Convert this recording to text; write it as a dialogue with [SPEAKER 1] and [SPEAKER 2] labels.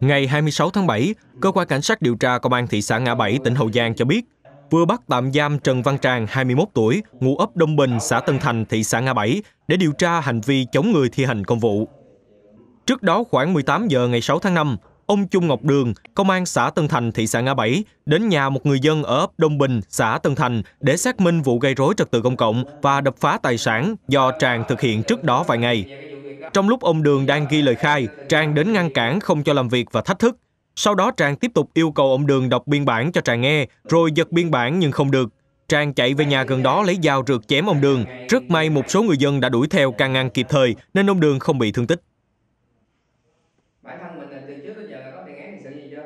[SPEAKER 1] Ngày 26 tháng 7, Cơ quan Cảnh sát điều tra Công an thị xã Ngã Bảy, tỉnh Hậu Giang cho biết vừa bắt tạm giam Trần Văn Tràng, 21 tuổi, ngụ ấp Đông Bình, xã Tân Thành, thị xã Ngã Bảy để điều tra hành vi chống người thi hành công vụ. Trước đó khoảng 18 giờ ngày 6 tháng 5, ông Chung Ngọc Đường, công an xã Tân Thành, thị xã Ngã Bảy, đến nhà một người dân ở ấp Đông Bình, xã Tân Thành để xác minh vụ gây rối trật tự công cộng và đập phá tài sản do Tràng thực hiện trước đó vài ngày. Trong lúc ông Đường đang ghi lời khai, Trang đến ngăn cản không cho làm việc và thách thức. Sau đó Trang tiếp tục yêu cầu ông Đường đọc biên bản cho Trang nghe, rồi giật biên bản nhưng không được. Trang chạy về nhà gần đó lấy dao rượt chém ông Đường. Rất may một số người dân đã đuổi theo can ngăn kịp thời nên ông Đường không bị thương tích.
[SPEAKER 2] Bản thân mình từ trước đến giờ có tiền án sự gì chưa?